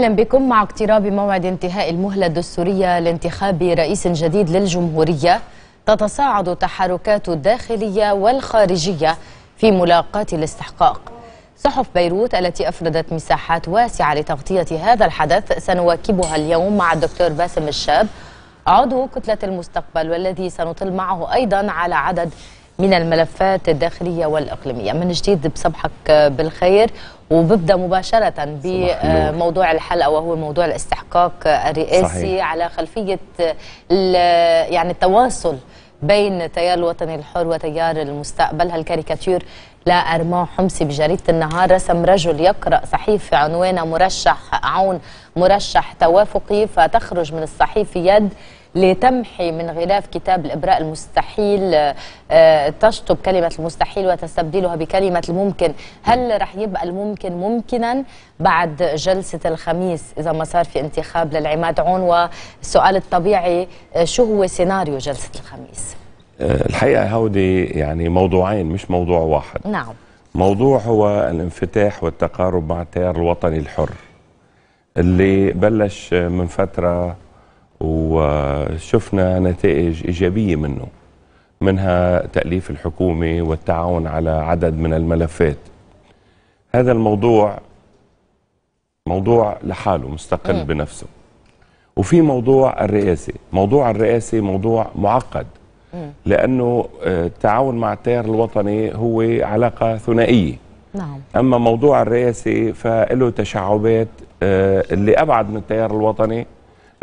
أهلا بكم مع اقتراب موعد انتهاء المهلة الدستورية لانتخاب رئيس جديد للجمهورية تتصاعد التحركات الداخلية والخارجية في ملاقاة الاستحقاق صحف بيروت التي أفردت مساحات واسعة لتغطية هذا الحدث سنواكبها اليوم مع الدكتور باسم الشاب عضو كتلة المستقبل والذي سنطل معه أيضا على عدد من الملفات الداخلية والإقليمية من جديد بصبحك بالخير وببدأ مباشرة بموضوع الحلقة وهو موضوع الاستحقاق الرئاسي صحيح. على خلفية يعني التواصل بين تيار الوطني الحر وتيار المستقبل هالكاريكاتير لأرما حمصي بجريدة النهار رسم رجل يقرأ صحيفة عنوانها مرشح عون مرشح توافقي فتخرج من الصحيفة يد لتمحي من غلاف كتاب الإبراء المستحيل آه، آه، تشطب كلمة المستحيل وتستبدلها بكلمة الممكن هل رح يبقى الممكن ممكنا بعد جلسة الخميس إذا ما صار في انتخاب للعماد عون والسؤال الطبيعي آه، شو هو سيناريو جلسة الخميس الحقيقة هودي يعني موضوعين مش موضوع واحد نعم موضوع هو الانفتاح والتقارب مع التيار الوطني الحر اللي بلش من فترة وشفنا نتائج إيجابية منه منها تأليف الحكومة والتعاون على عدد من الملفات هذا الموضوع موضوع لحاله مستقل أه. بنفسه وفي موضوع الرئاسة موضوع الرئاسة موضوع معقد أه. لأنه التعاون مع التيار الوطني هو علاقة ثنائية نعم. أما موضوع الرئاسة فله تشعبات آه، اللي أبعد من التيار الوطني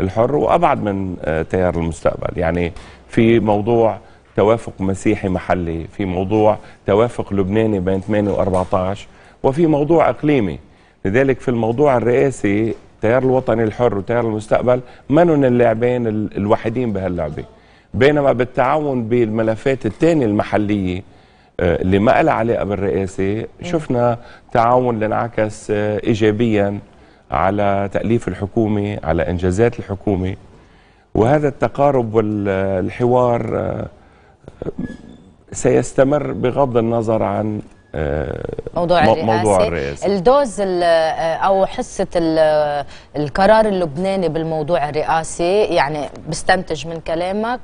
الحر وابعد من آه، تيار المستقبل يعني في موضوع توافق مسيحي محلي في موضوع توافق لبناني بين 8 و14 وفي موضوع اقليمي لذلك في الموضوع الرئاسي تيار الوطني الحر وتيار المستقبل من اللاعبين الوحيدين بهاللعبه بينما بالتعاون بالملفات الثانيه المحليه آه، اللي ما لها علاقه بالرئاسه شفنا تعاون اللي انعكس آه، ايجابيا على تأليف الحكومة على إنجازات الحكومة وهذا التقارب والحوار آه، سيستمر بغض النظر عن آه، موضوع الرئاسة, موضوع الرئاسة الدوز آه، أو حصة القرار اللبناني بالموضوع الرئاسي يعني بستنتج من كلامك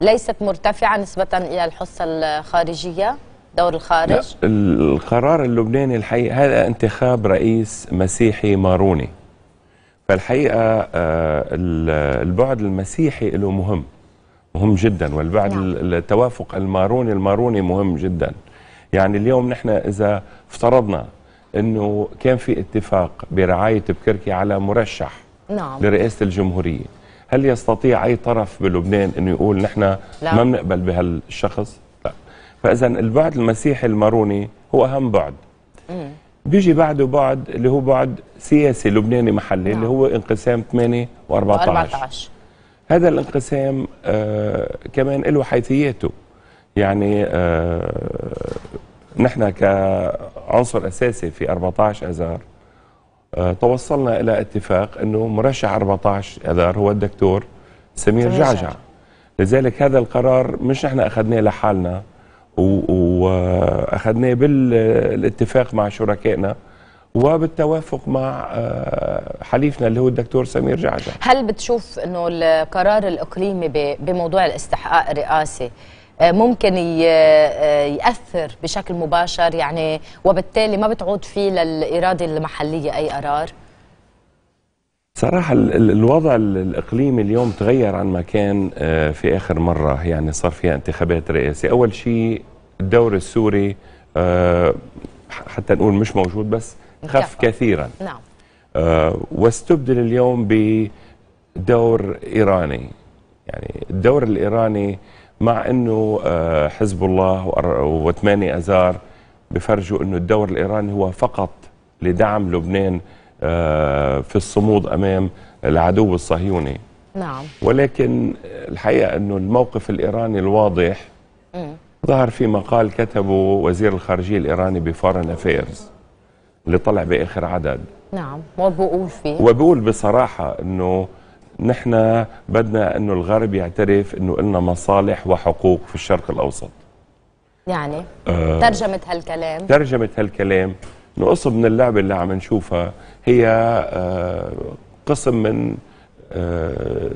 ليست مرتفعة نسبة إلى الحصة الخارجية دور الخارج؟ لا القرار اللبناني الحقيقة هذا انتخاب رئيس مسيحي ماروني فالحقيقة آه، البعد المسيحي له مهم مهم جدا والبعد نعم. التوافق الماروني الماروني مهم جدا يعني اليوم نحن إذا افترضنا أنه كان في اتفاق برعاية بكركي على مرشح نعم. لرئاسة الجمهورية هل يستطيع أي طرف بلبنان أنه يقول نحن ما بنقبل بهالشخص؟ فاذا البعد المسيحي الماروني هو اهم بعد مم. بيجي بعده بعد اللي هو بعد سياسي لبناني محلي نعم. اللي هو انقسام 8 و14 هذا الانقسام آه كمان له حيثياته يعني آه نحن كعنصر اساسي في 14 اذار آه توصلنا الى اتفاق انه مرشح 14 اذار هو الدكتور سمير جعجع لذلك هذا القرار مش نحن اخذناه لحالنا واخذناه بالاتفاق مع شركائنا وبالتوافق مع آه، حليفنا اللي هو الدكتور سمير جعجع هل بتشوف انه القرار الاقليمي بموضوع الاستحقاق الرئاسي آه، ممكن آه، ياثر بشكل مباشر يعني وبالتالي ما بتعود فيه للاراده المحليه اي قرار صراحة الوضع الإقليمي اليوم تغير عن ما كان آه، في آخر مرة يعني صار فيها انتخابات رئاسية أول شيء الدور السوري آه، حتى نقول مش موجود بس خف كثيرا نعم آه، واستبدل اليوم بدور إيراني يعني الدور الإيراني مع أنه حزب الله وثماني أزار بفرجوا أنه الدور الإيراني هو فقط لدعم لبنان في الصمود امام العدو الصهيوني نعم ولكن الحقيقه انه الموقف الايراني الواضح م. ظهر في مقال كتبه وزير الخارجيه الايراني بفورن افيرز اللي طلع باخر عدد نعم وبقول فيه وبقول بصراحه انه نحن بدنا انه الغرب يعترف انه لنا مصالح وحقوق في الشرق الاوسط يعني آه. ترجمه هالكلام ترجمه هالكلام نقص من اللعبة اللي عم نشوفها هي آه، قسم من آه،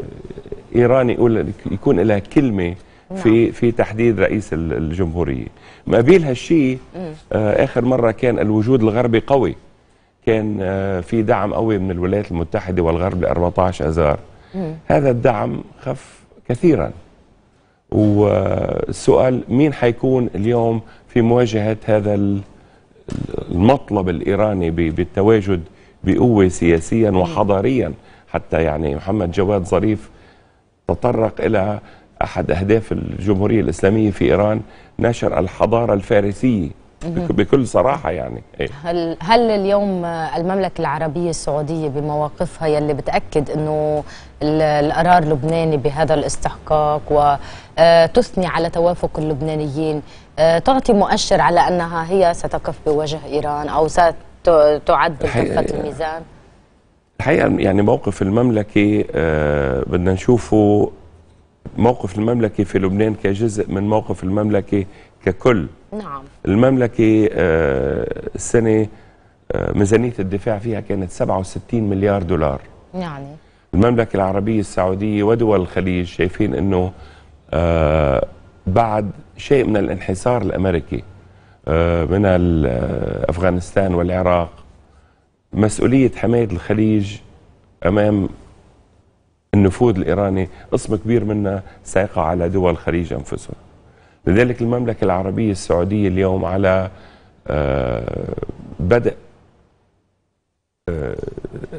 ايراني يقول يكون لها كلمه في نعم. في تحديد رئيس الجمهوريه ما بيل هالشيء آه، اخر مره كان الوجود الغربي قوي كان في دعم قوي من الولايات المتحده والغرب ل 14 اذار هذا الدعم خف كثيرا والسؤال مين حيكون اليوم في مواجهه هذا المطلب الايراني بالتواجد بقوه سياسيا وحضاريا حتى يعني محمد جواد ظريف تطرق الى احد اهداف الجمهوريه الاسلاميه في ايران نشر الحضاره الفارسيه بكل صراحه يعني إيه. هل هل اليوم المملكه العربيه السعوديه بمواقفها يلي بتاكد انه القرار اللبناني بهذا الاستحقاق وتثني آه، على توافق اللبنانيين آه، تعطي مؤشر على أنها هي ستقف بوجه إيران أو ستعد كفة الميزان الحقيقة يعني موقف المملكة آه، بدنا نشوفه موقف المملكة في لبنان كجزء من موقف المملكة ككل نعم المملكة آه، السنة ميزانية الدفاع فيها كانت 67 مليار دولار يعني المملكة العربية السعودية ودول الخليج شايفين أنه بعد شيء من الانحسار الامريكي آه، من آه، افغانستان والعراق مسؤوليه حمايه الخليج امام النفوذ الايراني قسم كبير منها سايقه على دول الخليج انفسهم. لذلك المملكه العربيه السعوديه اليوم على آه، بدء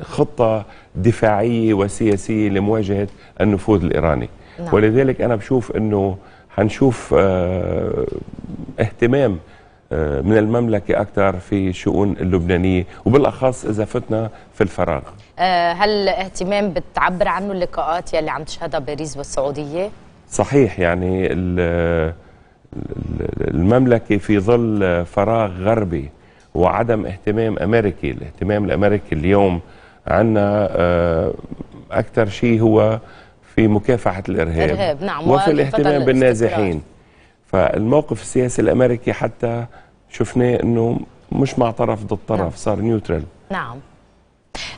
خطه دفاعيه وسياسيه لمواجهه النفوذ الايراني نعم. ولذلك انا بشوف انه هنشوف آه، اهتمام آه، من المملكة أكثر في الشؤون اللبنانية وبالأخص إذا فتنا في الفراغ آه، هل اهتمام بتعبر عنه اللقاءات يلي عم تشهدها باريس والسعودية؟ صحيح يعني المملكة في ظل فراغ غربي وعدم اهتمام أمريكي الاهتمام الأمريكي اليوم عنا أكثر شيء هو في مكافحة الإرهاب, نعم. وفي الاهتمام بالنازحين فالموقف السياسي الأمريكي حتى شفناه أنه مش مع طرف ضد طرف نعم. صار نيوترال نعم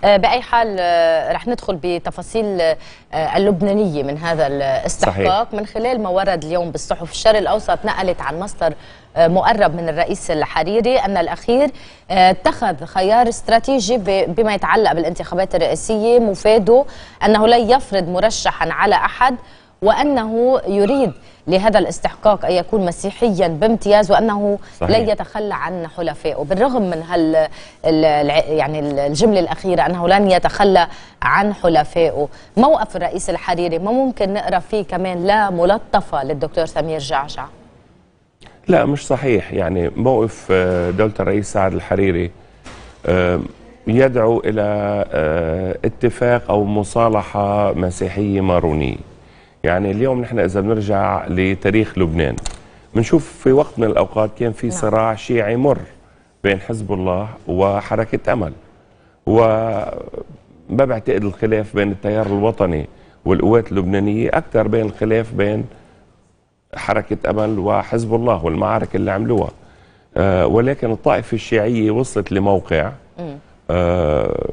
آه، باي حال آه، رح ندخل بتفاصيل آه، اللبنانيه من هذا الاستحقاق صحيح. من خلال ما ورد اليوم بالصحف الشرق الاوسط نقلت عن مصدر مقرب من الرئيس الحريري ان الاخير اتخذ خيار استراتيجي بما يتعلق بالانتخابات الرئاسيه مفاده انه لن يفرض مرشحا على احد وأنه يريد لهذا الاستحقاق أن يكون مسيحيا بامتياز وأنه صحيح. لا يتخلى عن حلفائه بالرغم من هال يعني الجملة الأخيرة أنه لن يتخلى عن حلفائه موقف الرئيس الحريري ما ممكن نقرأ فيه كمان لا ملطفة للدكتور سمير جعجع لا مش صحيح يعني موقف آه، دولة الرئيس سعد الحريري آه، يدعو إلى آه، اتفاق أو مصالحة مسيحية مارونية يعني اليوم نحن إذا بنرجع لتاريخ لبنان بنشوف في وقت من الأوقات كان في نعم. صراع شيعي مر بين حزب الله وحركة أمل و ما بعتقد الخلاف بين التيار الوطني والقوات اللبنانية أكثر بين الخلاف بين حركة أمل وحزب الله والمعارك اللي عملوها آه ولكن الطائفة الشيعية وصلت لموقع آه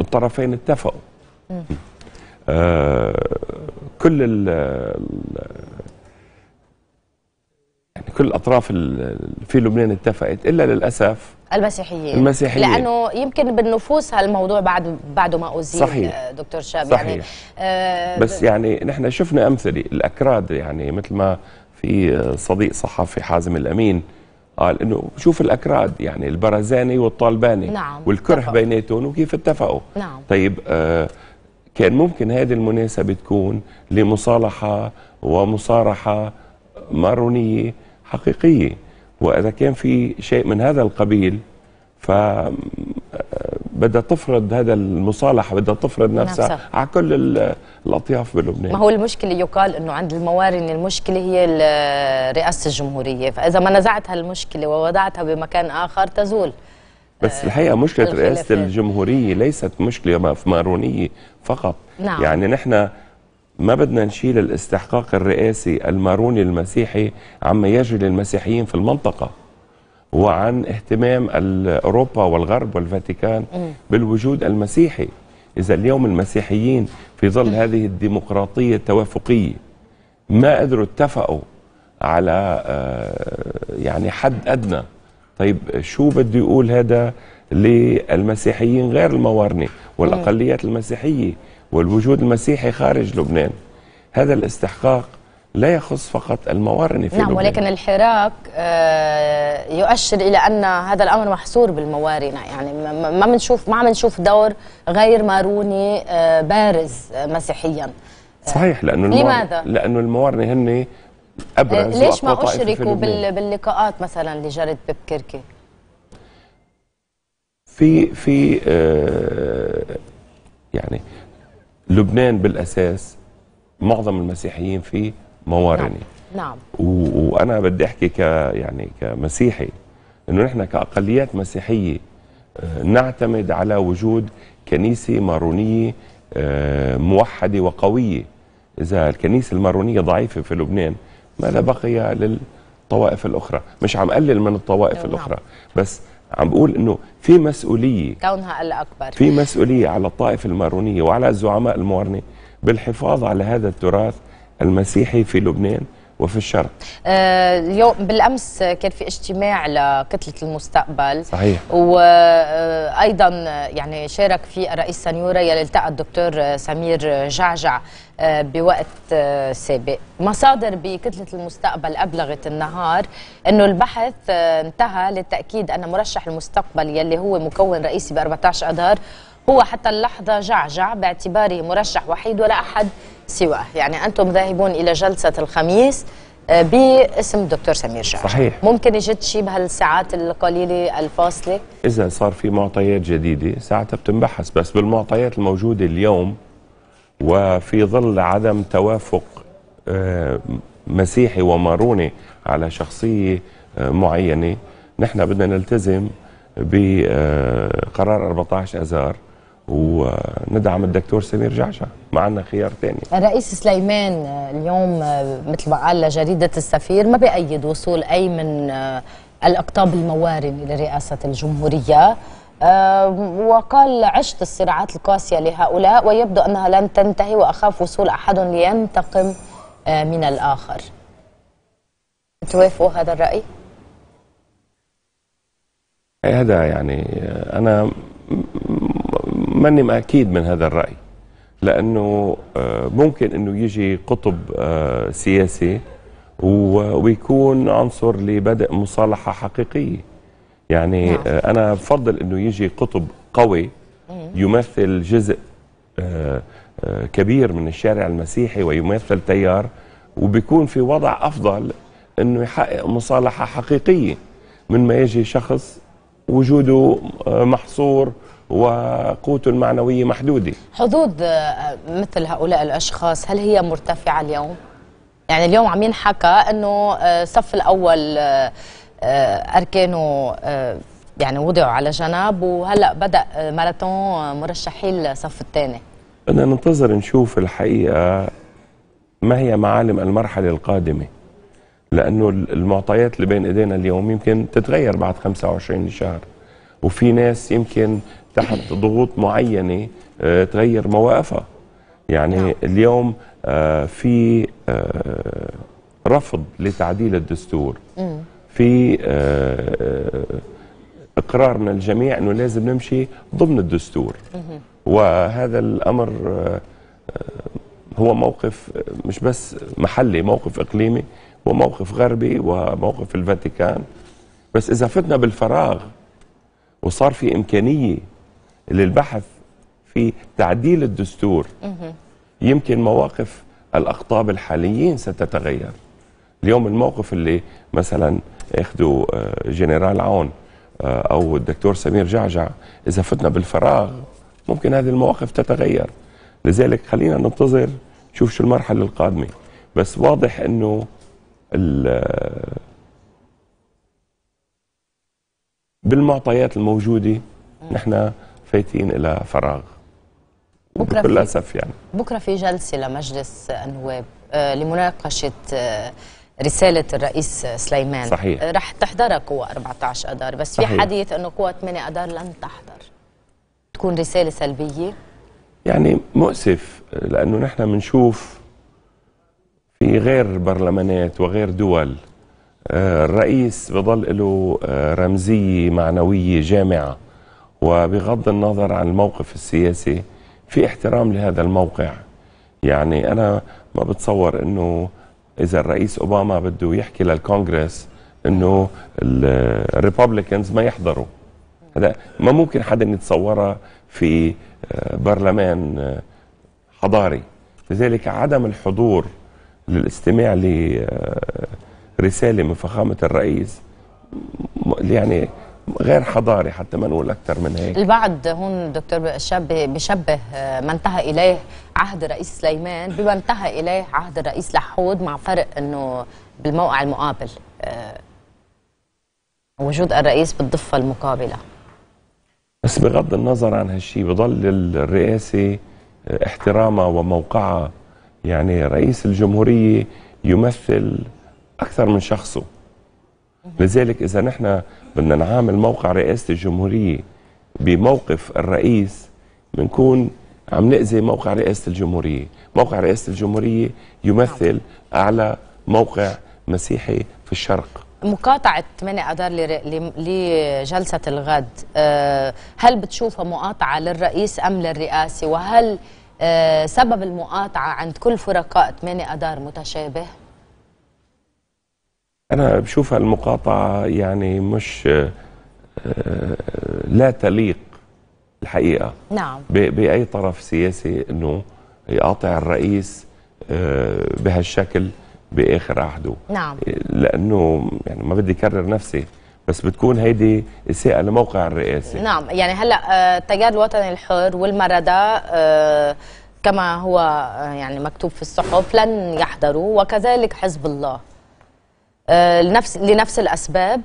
الطرفين اتفقوا آه، كل ال يعني كل الاطراف في لبنان اتفقت الا للاسف المسيحيين المسيحيين لانه يمكن بالنفوس هالموضوع بعد بعده ما ازيل صحيح آه، دكتور شاب يعني، صحيح يعني آه بس يعني نحن شفنا امثله الاكراد يعني مثل ما في صديق صحفي حازم الامين قال انه شوف الاكراد يعني البرزاني والطالباني نعم والكره بيناتهم وكيف اتفقوا نعم طيب آه كان ممكن هذه المناسبة تكون لمصالحة ومصارحة مارونية حقيقية وإذا كان في شيء من هذا القبيل ف آه، بدها تفرض هذا المصالحه بدها تفرض نفسها, نفسه. على كل الاطياف بلبنان ما هو المشكله يقال انه عند الموارن المشكله هي آه، رئاسه الجمهوريه فاذا ما نزعت هالمشكله ووضعتها بمكان اخر تزول بس الحقيقه مشكله رئاسه الجمهوريه ليست مشكله في مارونيه فقط نعم. يعني نحن ما بدنا نشيل الاستحقاق الرئاسي الماروني المسيحي عما يجري للمسيحيين في المنطقه وعن اهتمام اوروبا والغرب والفاتيكان بالوجود المسيحي اذا اليوم المسيحيين في ظل هذه الديمقراطيه التوافقيه ما قدروا اتفقوا على آه، يعني حد ادنى طيب شو بده يقول هذا للمسيحيين غير الموارنه والاقليات المسيحيه والوجود المسيحي خارج لبنان هذا الاستحقاق لا يخص فقط الموارنه في نعم لبنان. ولكن الحراك آه، يؤشر الى ان هذا الامر محصور بالموارنه يعني ما بنشوف ما عم نشوف دور غير ماروني آه، بارز مسيحيا صحيح لانه لماذا؟ لانه الموارنه هن ابرز آه، ليش ما اشركوا باللقاءات مثلا اللي جرت ببكركي؟ في في آه يعني لبنان بالاساس معظم المسيحيين فيه موارنه نعم, نعم. وانا بدي احكي ك يعني كمسيحي انه نحن كاقليات مسيحيه آه، نعتمد على وجود كنيسه مارونيه آه، موحده وقويه اذا الكنيسه المارونيه ضعيفه في لبنان ماذا بقي للطوائف الاخرى مش عم قلل من الطوائف دونها. نعم. الاخرى بس عم بقول انه في مسؤوليه كونها الاكبر في مسؤوليه على الطائفه المارونيه وعلى الزعماء المارنه بالحفاظ على هذا التراث المسيحي في لبنان وفي الشرق آه اليوم بالامس كان في اجتماع لكتله المستقبل صحيح وايضا آه، آه، يعني شارك فيه الرئيس سنيوره يلي التقى الدكتور آه، سمير جعجع بوقت سابق مصادر بكتلة المستقبل أبلغت النهار أنه البحث انتهى للتأكيد أن مرشح المستقبل يلي هو مكون رئيسي ب 14 أذار هو حتى اللحظة جعجع باعتباره مرشح وحيد ولا أحد سواه يعني أنتم ذاهبون إلى جلسة الخميس آه، باسم دكتور سمير جعجع صحيح ممكن يجد شيء بهالساعات القليلة الفاصلة إذا صار في معطيات جديدة ساعتها بتنبحث بس بالمعطيات الموجودة اليوم وفي ظل عدم توافق آه، مسيحي وماروني على شخصية آه، معينة نحن بدنا نلتزم بقرار 14 أذار وندعم الدكتور سمير جعشع معنا خيار ثاني الرئيس سليمان آه، اليوم آه، مثل ما قال لجريده السفير ما بأيد وصول أي من آه، الأقطاب الموارن إلى رئاسة الجمهورية وقال عشت الصراعات القاسية لهؤلاء ويبدو أنها لن تنتهي وأخاف وصول أحد لينتقم من الآخر توافقوا هذا الرأي؟ هذا يعني أنا ماني أكيد من هذا الرأي لأنه آه، ممكن أنه يجي قطب آه، سياسي ويكون عنصر لبدء مصالحة حقيقية يعني نعم. آه، أنا بفضل أنه يجي قطب قوي يمثل جزء كبير من الشارع المسيحي ويمثل تيار وبيكون في وضع أفضل أنه يحقق مصالحة حقيقية من ما يجي شخص وجوده محصور وقوته المعنوية محدودة حدود آه، مثل هؤلاء الأشخاص هل هي مرتفعة اليوم؟ يعني اليوم عم ينحكى أنه الصف آه، الأول آه، أركانه يعني وضعوا على جنب وهلأ بدأ ماراثون مرشحي الصف الثاني بدنا ننتظر نشوف الحقيقة ما هي معالم المرحلة القادمة لأنه المعطيات اللي بين إيدينا اليوم يمكن تتغير بعد 25 شهر وفي ناس يمكن تحت ضغوط معينه آه، تغير مواقفها يعني نعم. اليوم آه، في آه، رفض لتعديل الدستور في اقرار من الجميع انه لازم نمشي ضمن الدستور وهذا الامر هو موقف مش بس محلي موقف اقليمي وموقف غربي وموقف الفاتيكان بس اذا فتنا بالفراغ وصار في امكانيه للبحث في تعديل الدستور يمكن مواقف الأقطاب الحاليين ستتغير اليوم الموقف اللي مثلا اخدوا آه، جنرال عون آه، أو الدكتور سمير جعجع إذا فتنا بالفراغ ممكن هذه المواقف تتغير لذلك خلينا ننتظر نشوف شو المرحلة القادمة بس واضح أنه آه، بالمعطيات الموجودة نحن فايتين الى فراغ بكره للاسف يعني بكره في جلسه لمجلس النواب آه، لمناقشه آه، رسالة الرئيس سليمان صحيح آه، رح تحضرها قوى 14 أدار بس صحيح. في حديث أنه قوى 8 أدار لن تحضر تكون رسالة سلبية يعني مؤسف لأنه نحن بنشوف في غير برلمانات وغير دول الرئيس بضل له رمزية معنوية جامعة وبغض النظر عن الموقف السياسي في احترام لهذا الموقع يعني أنا ما بتصور أنه إذا الرئيس أوباما بده يحكي للكونغرس أنه الريبوبليكنز ما يحضروا هذا ما ممكن حدا يتصورها في آه، برلمان آه، حضاري لذلك عدم الحضور للاستماع لرسالة آه، من فخامة الرئيس يعني غير حضاري حتى ما نقول اكثر من هيك البعض هون دكتور الشاب بشبه آه، ما انتهى اليه عهد الرئيس سليمان بما انتهى اليه عهد الرئيس لحود مع فرق انه بالموقع المقابل آه، وجود الرئيس بالضفه المقابله بس بغض النظر عن هالشيء بضل الرئاسه آه، احترامها وموقعها يعني رئيس الجمهوريه يمثل اكثر من شخصه لذلك اذا نحن بدنا نعامل موقع رئاسه الجمهوريه بموقف الرئيس بنكون عم نأذي موقع رئاسه الجمهوريه، موقع رئاسه الجمهوريه يمثل اعلى موقع مسيحي في الشرق مقاطعة 8 أدار لجلسة الغد آه، هل بتشوفها مقاطعة للرئيس أم للرئاسة وهل آه، سبب المقاطعة عند كل فرقاء 8 أدار متشابه؟ أنا بشوف هالمقاطعة يعني مش آه، لا تليق الحقيقة نعم بأي طرف سياسي أنه يقاطع الرئيس آه، بهالشكل بآخر عهده نعم لأنه يعني ما بدي أكرر نفسي بس بتكون هيدي إساءة لموقع الرئاسة نعم يعني هلأ التيار آه، الوطني الحر والمردة كما هو يعني مكتوب في الصحف لن يحضروا وكذلك حزب الله آه، لنفس لنفس الاسباب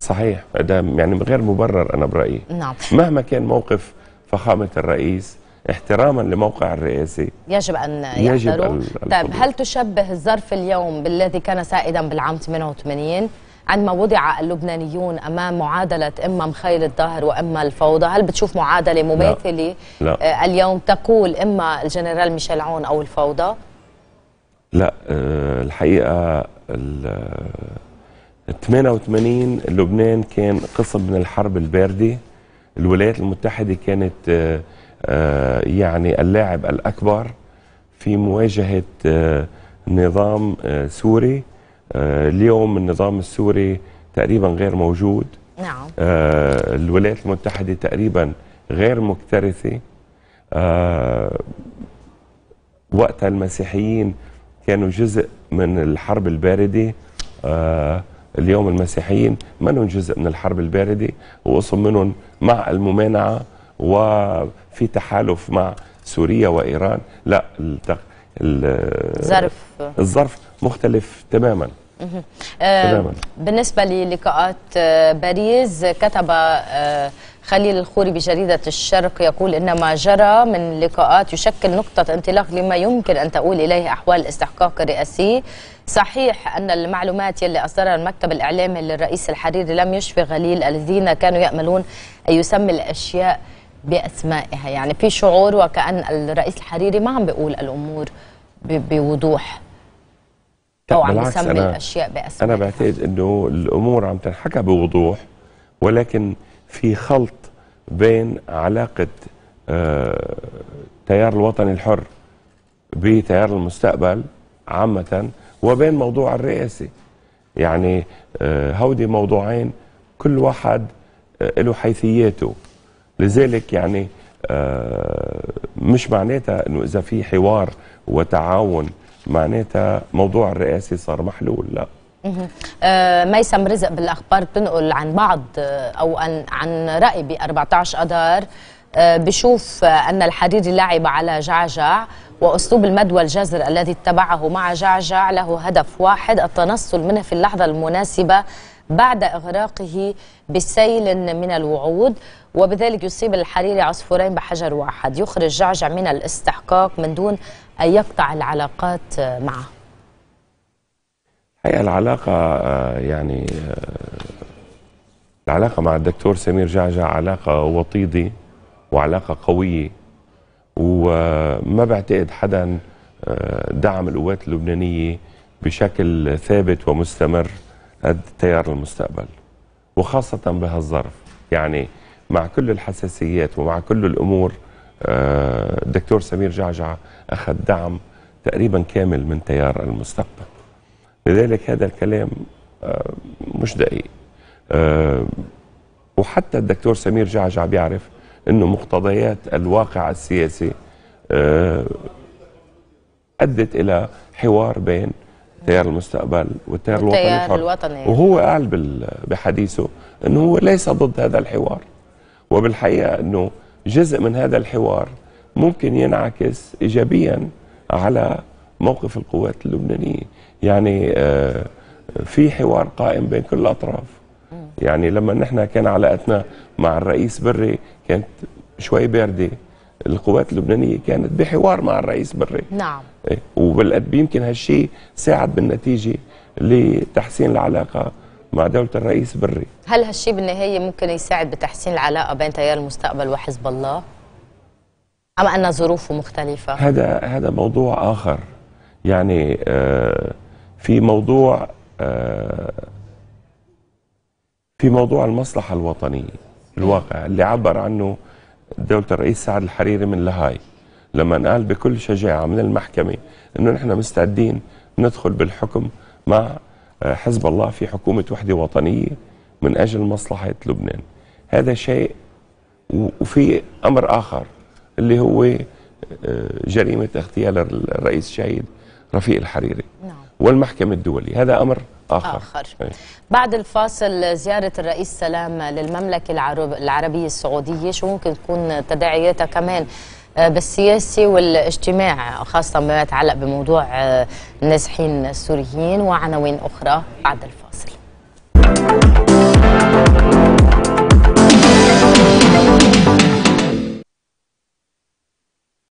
صحيح ده يعني غير مبرر انا برايي نعم مهما كان موقف فخامه الرئيس احتراما لموقع الرئاسي يجب ان يحضروا طيب هل تشبه الظرف اليوم بالذي كان سائدا بالعام 88 عندما وضع اللبنانيون امام معادله اما مخيل الظاهر واما الفوضى، هل بتشوف معادله مماثله لا. لا. آه، اليوم تقول اما الجنرال ميشيل عون او الفوضى؟ لا آه، الحقيقه ال 88 لبنان كان قسم من الحرب الباردة الولايات المتحدة كانت آه، آه، يعني اللاعب الأكبر في مواجهة آه، نظام سوري اليوم النظام السوري تقريبا غير موجود نعم الولايات المتحدة تقريبا غير مكترثة وقتها المسيحيين كانوا جزء من الحرب البارده آه، اليوم المسيحيين منهم جزء من الحرب البارده وقسم منهم مع الممانعه وفي تحالف مع سوريا وايران لا التق... الظرف الظرف مختلف تماما تماما آه، بالنسبه للقاءات آه، باريس كتب خليل الخوري بجريدة الشرق يقول إن ما جرى من لقاءات يشكل نقطة انطلاق لما يمكن أن تؤول إليه أحوال الاستحقاق الرئاسي صحيح أن المعلومات يلي أصدرها المكتب الإعلامي للرئيس الحريري لم يشفي غليل الذين كانوا يأملون أن يسمي الأشياء بأسمائها يعني في شعور وكأن الرئيس الحريري ما عم بيقول الأمور بوضوح أو عم يسمي الأشياء بأسمائها أنا بعتقد أنه الأمور عم تنحكى بوضوح ولكن في خلط بين علاقة آه، تيار الوطني الحر بتيار المستقبل عامة وبين موضوع الرئاسة يعني آه، هودي موضوعين كل واحد آه، له حيثياته لذلك يعني مش معناتها انه اذا في حوار وتعاون معناتها موضوع الرئاسه صار محلول لا آه، ميسم رزق بالاخبار بتنقل عن بعض آه، او عن راي ب 14 اذار بشوف آه، ان الحريري لعب على جعجع واسلوب المدوى الجزر الذي اتبعه مع جعجع له هدف واحد التنصل منه في اللحظه المناسبه بعد إغراقه بسيل من الوعود وبذلك يصيب الحريري عصفورين بحجر واحد يخرج جعجع من الاستحقاق من دون أن يقطع العلاقات معه الحقيقه العلاقه آه، يعني آه، العلاقه مع الدكتور سمير جعجع علاقه وطيده وعلاقه قويه وما بعتقد حدا آه، دعم القوات اللبنانيه بشكل ثابت ومستمر قد تيار المستقبل وخاصه بهالظرف يعني مع كل الحساسيات ومع كل الامور الدكتور سمير جعجع اخذ دعم تقريبا كامل من تيار المستقبل لذلك هذا الكلام آه، مش دقيق آه، وحتى الدكتور سمير جعجع بيعرف انه مقتضيات الواقع السياسي آه، ادت الى حوار بين تيار المستقبل والتيار الوطني الوطني وهو قال بحديثه انه هو ليس ضد هذا الحوار وبالحقيقه انه جزء من هذا الحوار ممكن ينعكس ايجابيا على موقف القوات اللبنانيه يعني آه، في حوار قائم بين كل الاطراف يعني لما نحن كان علاقتنا مع الرئيس بري كانت شوي بارده القوات اللبنانيه كانت بحوار مع الرئيس بري نعم إيه، وبالقد يمكن هالشيء ساعد بالنتيجه لتحسين العلاقه مع دولة الرئيس بري هل هالشيء بالنهاية ممكن يساعد بتحسين العلاقة بين تيار المستقبل وحزب الله؟ أم أن ظروفه مختلفة؟ هذا هذا موضوع آخر يعني آه في موضوع آه، في موضوع المصلحة الوطنية الواقع اللي عبر عنه دولة الرئيس سعد الحريري من لاهاي لما قال بكل شجاعة من المحكمة أنه نحن مستعدين ندخل بالحكم مع آه، حزب الله في حكومة وحدة وطنية من أجل مصلحة لبنان هذا شيء وفي أمر آخر اللي هو آه، جريمة اغتيال الرئيس شهيد رفيق الحريري نعم. والمحكمة الدولي هذا أمر آخر, آخر. بعد الفاصل زيارة الرئيس سلام للمملكة العربية السعودية شو ممكن تكون تداعياتها كمان آه، بالسياسي والاجتماع خاصة ما يتعلق بموضوع آه، النازحين السوريين وعناوين أخرى بعد الفاصل